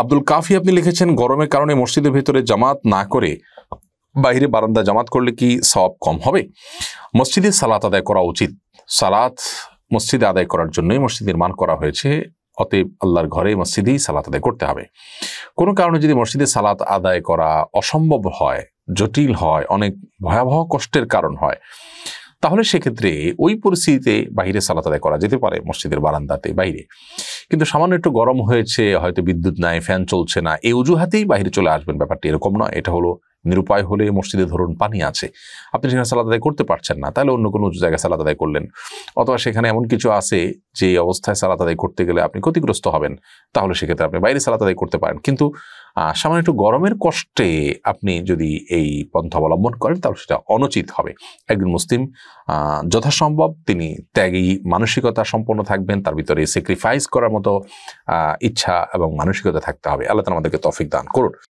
আব্দুল কাফি আপনি লিখেছেন গরমের কারণে মসজিদের ভেতরে জামাত না করে বাইরে বারান্দা জামাত করলে কি সব কম হবে মসজিদে সালাত আদায় করা উচিত সালাত মসজিদে আদায় করার জন্যই মসজিদ নির্মাণ করা হয়েছে অতএব আল্লাহর ঘরে মসজিদেই সালাত আদায় করতে হবে কোনো কারণে যদি মসজিদে সালাত আদায় করা অসম্ভব হয় জটিল হয় অনেক ভয়াবহ কষ্টের কারণ হয় তাহলে সেক্ষেত্রে ওই পরিস্থিতিতে বাইরে সালাত আদায় করা যেতে পারে মসজিদের বারান্দাতে বাইরে কিন্তু সামান্য একটু গরম হয়েছে হয়তো বিদ্যুৎ নাই ফ্যান চলছে না এই অজুহাতেই বাহিরে চলে আসবেন ব্যাপারটি এরকম নয় এটা হলো নিরুপায় হলে মসজিদে ধরুন পানি আছে আপনি সেখানে সালাদ আদায় করতে পারছেন না তাহলে অন্য কোনো উঁচু জায়গায় সালাদ আদায় করলেন অথবা সেখানে এমন কিছু আছে যে অবস্থায় সালাদ আদায় করতে গেলে আপনি ক্ষতিগ্রস্ত হবেন তাহলে সেক্ষেত্রে আপনি বাইরে সালাদ আদায় করতে পারেন কিন্তু সামান্য একটু গরমের কষ্টে আপনি যদি এই পন্থা অবলম্বন করেন তাহলে সেটা অনুচিত হবে একজন মুসলিম যথাসম্ভব তিনি ত্যাগী মানসিকতা সম্পন্ন থাকবেন তার ভিতরে স্যাক্রিফাইস করার মতো ইচ্ছা এবং মানসিকতা থাকতে হবে আল্লাহ আমাদেরকে তফিক দান করুন